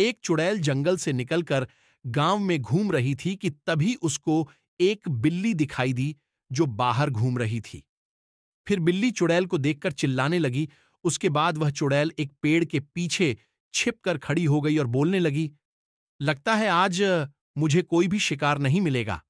एक चुड़ैल जंगल से निकलकर गांव में घूम रही थी कि तभी उसको एक बिल्ली दिखाई दी जो बाहर घूम रही थी फिर बिल्ली चुड़ैल को देखकर चिल्लाने लगी उसके बाद वह चुड़ैल एक पेड़ के पीछे छिप कर खड़ी हो गई और बोलने लगी लगता है आज मुझे कोई भी शिकार नहीं मिलेगा